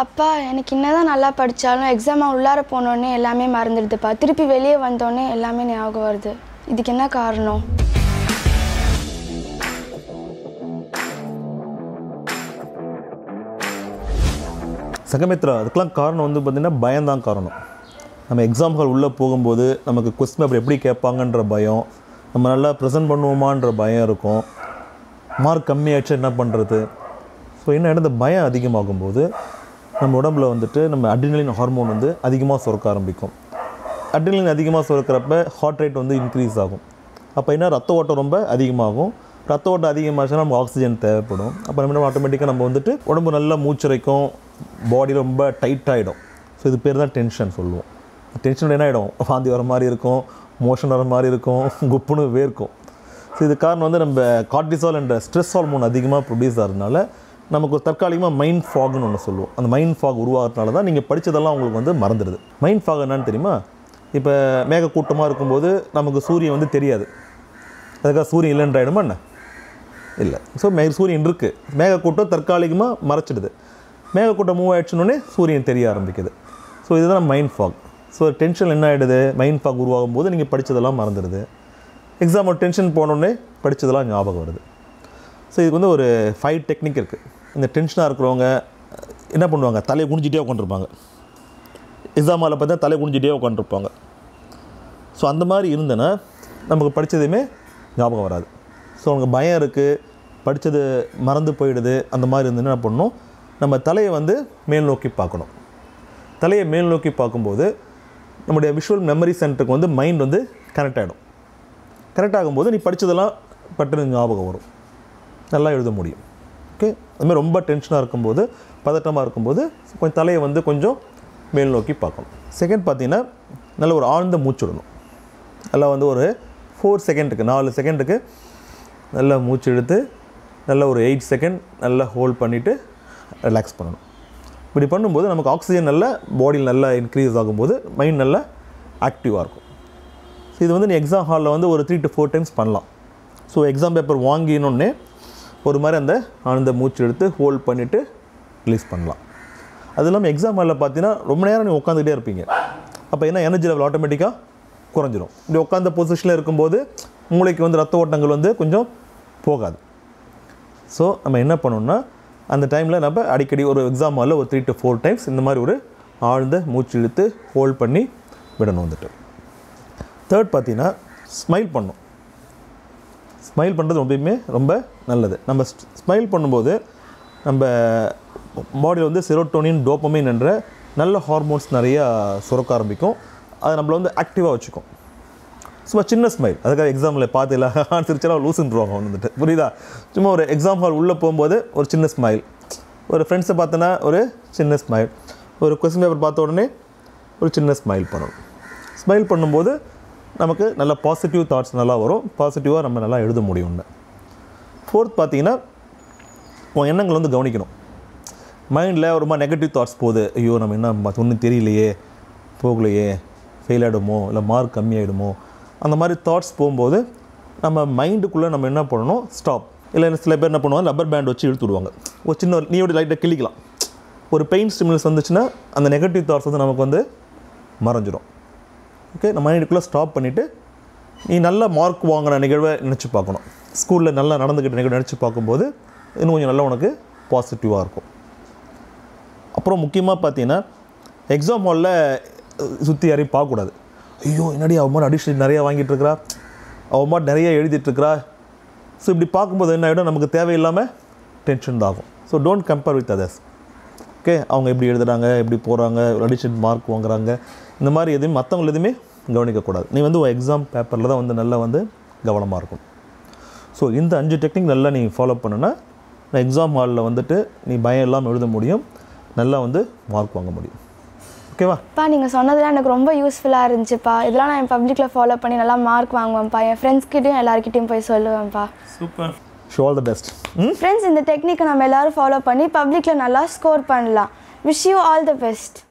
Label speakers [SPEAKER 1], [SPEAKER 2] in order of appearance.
[SPEAKER 1] அப்பா எனக்கு என்னதான் நல்லா படித்தாலும் எக்ஸாம் உள்ளார போனோடனே எல்லாமே மறந்துடுதுப்பா திருப்பி வெளியே வந்தோடனே எல்லாமே ஞாபகம் வருது இதுக்கு என்ன காரணம் சங்கமித்ரா அதுக்கெலாம் காரணம் வந்து பார்த்திங்கன்னா பயம்தான் காரணம் நம்ம எக்ஸாம் ஹால் உள்ளே போகும்போது நமக்கு கொஸ்டின் பேப்பர் எப்படி கேட்பாங்கன்ற பயம் நம்ம நல்லா ப்ரெசென்ட் பண்ணுவோமான்ற பயம் இருக்கும் மார்க் கம்மியாச்சு என்ன பண்ணுறது ஸோ என்ன இந்த பயம் அதிகமாகும் போது நம்ம உடம்புல வந்துட்டு நம்ம அட்ரினலின் ஹார்மோன் வந்து அதிகமாக சுரக்க ஆரம்பிக்கும் அட்ரினலின் அதிகமாக சுரக்கிறப்ப ஹார்ட் ரேட் வந்து இன்க்ரீஸ் ஆகும் அப்போ என்ன ரத்த ஓட்டம் ரொம்ப அதிகமாகும் ரத்த ஓட்டம் அதிகமாகச்சுன்னா நமக்கு ஆக்சிஜன் தேவைப்படும் அப்போ நம்ம ஆட்டோமேட்டிக்காக நம்ம வந்துட்டு உடம்பு நல்லா மூச்சுரைக்கும் பாடி ரொம்ப டைட் ஆகிடும் ஸோ இது பேர் தான் டென்ஷன் சொல்லுவோம் டென்ஷன் என்ன ஆகிடும் வாந்தி வர மாதிரி இருக்கும் மோஷன் வர மாதிரி இருக்கும் குப்புன்னு வேர்க்கும் ஸோ இது காரணம் வந்து நம்ம கார்டிசால் என்ற ஸ்ட்ரெஸ் ஹார்மோன் அதிகமாக ப்ரொடியூஸ் ஆகிறதுனால நமக்கு ஒரு தற்காலிகமாக மைண்ட் ஃபாக்னு ஒன்று சொல்லுவோம் அந்த மைண்ட் ஃபாக் உருவாகிறதுனால தான் நீங்கள் படித்ததெல்லாம் உங்களுக்கு வந்து மறந்துடுது மைண்ட் ஃபாக் என்னன்னு தெரியுமா இப்போ மேகக்கூட்டமாக இருக்கும்போது நமக்கு சூரியன் வந்து தெரியாது அதுக்காக சூரியன் இல்லைன்ற என்ன இல்லை ஸோ மே சூரியன் இருக்குது மேகக்கூட்டம் தற்காலிகமாக மறைச்சிடுது மேகக்கூட்டம் மூவ் ஆயிடுச்சுன்னொடனே சூரியன் தெரிய ஆரம்பிக்குது ஸோ இதுதான் மைண்ட் ஃபாக் ஸோ டென்ஷன் என்ன ஆகிடுது மைண்ட் ஃபாக் உருவாகும் போது நீங்கள் படித்ததெல்லாம் மறந்துடுது எக்ஸாம் டென்ஷன் போனோடனே படித்ததெல்லாம் ஞாபகம் வருது ஸோ இதுக்கு வந்து ஒரு ஃபைவ் டெக்னிக் இருக்குது இந்த டென்ஷனாக இருக்கிறவங்க என்ன பண்ணுவாங்க தலையை குனிஞ்சிட்டே உட்காந்துருப்பாங்க எக்ஸாமால் பார்த்தா தலையை குனிஞ்சிட்டே உட்காந்துருப்பாங்க ஸோ அந்த மாதிரி இருந்தேன்னா நமக்கு படித்ததுமே ஞாபகம் வராது ஸோ அவங்க பயம் இருக்குது படித்தது மறந்து போயிடுது அந்த மாதிரி இருந்து என்ன பண்ணணும் நம்ம தலையை வந்து மேல் நோக்கி பார்க்கணும் தலையை மேல் நோக்கி பார்க்கும்போது நம்முடைய விஷுவல் மெமரி சென்டருக்கு வந்து மைண்ட் வந்து கனெக்ட் ஆகிடும் கனெக்ட் ஆகும்போது நீ படித்ததெல்லாம் பட்டு ஞாபகம் வரும் நல்லா எழுத முடியும் ஓகே அதுமாதிரி ரொம்ப டென்ஷனாக இருக்கும்போது பதட்டமாக இருக்கும்போது கொஞ்சம் தலையை வந்து கொஞ்சம் மேல் நோக்கி பார்க்கணும் செகண்ட் பார்த்தீங்கன்னா நல்ல ஒரு ஆழ்ந்த மூச்சுடணும் நல்லா வந்து ஒரு ஃபோர் செகண்டுக்கு நாலு செகண்டுக்கு நல்லா மூச்சு எடுத்து நல்ல ஒரு எயிட் செகண்ட் நல்லா ஹோல்ட் பண்ணிவிட்டு ரிலாக்ஸ் பண்ணணும் இப்படி பண்ணும்போது நமக்கு ஆக்சிஜன் நல்லா பாடியில் நல்லா இன்க்ரீஸ் ஆகும்போது மைண்ட் நல்லா ஆக்டிவாக இருக்கும் ஸோ இது வந்து நீ எக்ஸாம் ஹாலில் வந்து ஒரு த்ரீ டு ஃபோர் டைம்ஸ் பண்ணலாம் ஸோ எக்ஸாம் பேப்பர் வாங்கினோடனே ஒரு மாதிரி அந்த அந்த மூச்சு எடுத்து ஹோல்ட் பண்ணிவிட்டு ரிலீஸ் பண்ணலாம் அது இல்லாமல் எக்ஸாம் ஹாலில் பார்த்தீங்கன்னா ரொம்ப நேரம் நீங்கள் உட்காந்துக்கிட்டே இருப்பீங்க அப்போ என்ன எனர்ஜி லெவல் ஆட்டோமேட்டிக்காக குறைஞ்சிரும் இப்படி உட்காந்த பொசிஷனில் இருக்கும்போது மூளைக்கு வந்து ரத்த ஓட்டங்கள் வந்து கொஞ்சம் போகாது ஸோ நம்ம என்ன பண்ணணுன்னா அந்த டைமில் நம்ம அடிக்கடி ஒரு எக்ஸாம் ஹாலில் ஒரு த்ரீ டு ஃபோர் டைம்ஸ் இந்த மாதிரி ஒரு ஆழ்ந்த மூச்சு இழுத்து ஹோல்ட் பண்ணி விடணும் வந்துட்டு தேர்ட் பார்த்தீங்கன்னா ஸ்மைல் பண்ணும் ஸ்மைல் பண்ணுறது ரொம்பவுமே ரொம்ப நல்லது நம்ம ஸ்மைல் பண்ணும்போது நம்ம பாடியில் வந்து செரோட்டோனின் டோப்பமின் என்ற நல்ல ஹார்மோன்ஸ் நிறையா சுரக்க ஆரம்பிக்கும் அதை நம்மளை வந்து ஆக்டிவாக வச்சுக்கும் சும்மா சின்ன ஸ்மைல் அதுக்காக எக்ஸாமில் பார்த்து இல்லை ஆன்சரிச்சா லூசுன்றவாங்க வந்துட்டு புரியுதா சும்மா ஒரு எக்ஸாம் ஹால் உள்ளே போகும்போது ஒரு சின்ன ஸ்மைல் ஒரு ஃப்ரெண்ட்ஸை பார்த்தோன்னா ஒரு சின்ன ஸ்மைல் ஒரு கொஸ்டின் பேப்பர் பார்த்த உடனே ஒரு சின்ன ஸ்மைல் பண்ணணும் ஸ்மைல் பண்ணும்போது நமக்கு நல்ல பாசிட்டிவ் தாட்ஸ் நல்லா வரும் பாசிட்டிவாக நம்ம நல்லா எழுத முடியும்னு ஃபோர்த் பார்த்தீங்கன்னா உன் எண்ணங்கள் வந்து கவனிக்கணும் மைண்டில் ஒரு மாதிரி நெகட்டிவ் தாட்ஸ் போகுது ஐயோ நம்ம என்ன ஒன்றும் தெரியலையே போகலையே ஃபெயில் ஆகிடுமோ இல்லை மார்க் கம்மியாயிடுமோ அந்த மாதிரி தாட்ஸ் போகும்போது நம்ம மைண்டுக்குள்ளே நம்ம என்ன பண்ணணும் ஸ்டாப் இல்லை சில பேர் என்ன பண்ணுவாங்க ரப்பர் பேண்ட் வச்சு இழுத்து விடுவாங்க ஒரு சின்ன ஒரு நீயோட லைட்டை கிளிக்கலாம் ஒரு பெயின் ஸ்டிமுலஸ் வந்துச்சுன்னா அந்த நெகட்டிவ் தாட்ஸ் வந்து நமக்கு வந்து மறைஞ்சிடும் ஓகே நம்ம மைண்டுக்குள்ளே ஸ்டாப் பண்ணிவிட்டு நீ நல்ல மார்க் வாங்கின நிகழ்வை நினச்சி பார்க்கணும் ஸ்கூலில் நல்லா நடந்துக்கிட்ட நிகழ்வு நினச்சி பார்க்கும்போது இன்னும் கொஞ்சம் நல்லா உனக்கு பாசிட்டிவாக இருக்கும் அப்புறம் முக்கியமாக பார்த்தீங்கன்னா எக்ஸாம் ஹாலில் சுற்றி யாரையும் பார்க்கக்கூடாது ஐயோ என்னடி அவன் மாதிரி அடிஷன் நிறையா வாங்கிட்டுருக்கா இருக்கிறா அவன் மாதிரி நிறையா எழுதிட்டுருக்கிறா ஸோ இப்படி பார்க்கும்போது என்ன ஆகிடும் நமக்கு தேவையில்லாமல் டென்ஷன் தான் ஆகும் so don't compare with others okay அவங்க எப்படி எழுதுகிறாங்க எப்படி போகிறாங்க அடிஷன் மார்க் வாங்குறாங்க இந்த மாதிரி எதுவுமே மற்றவங்கள எதுவுமே கவனிக்கக்கூடாது நீ வந்து எக்ஸாம் பேப்பரில் தான் வந்து நல்லா வந்து கவனமாக இருக்கும் ஸோ இந்த அஞ்சு டெக்னிக் நல்லா நீ ஃபாலோ பண்ணுன்னா எக்ஸாம் ஹாலில் வந்துட்டு நீ பயம் இல்லாமல் எழுத முடியும் நல்லா வந்து மார்க் வாங்க முடியும் ஓகேவாப்பா நீங்கள் சொன்னதுலாம் எனக்கு ரொம்ப யூஸ்ஃபுல்லாக இருந்துச்சுப்பா இதெல்லாம் நான் என் பப்ளிக்கில் ஃபாலோ பண்ணி நல்லா மார்க் வாங்குவேன்ப்பா என் ஃப்ரெண்ட்ஸ்கிட்டையும் எல்லாருக்கிட்டையும் போய் சொல்லுவேன்ப்பா super show all the best friends இந்த டெக்னிக்கை நம்ம எல்லாரும் ஃபாலோ பண்ணி பப்ளிக்கில் நல்லா ஸ்கோர் பண்ணலாம் wish you all the best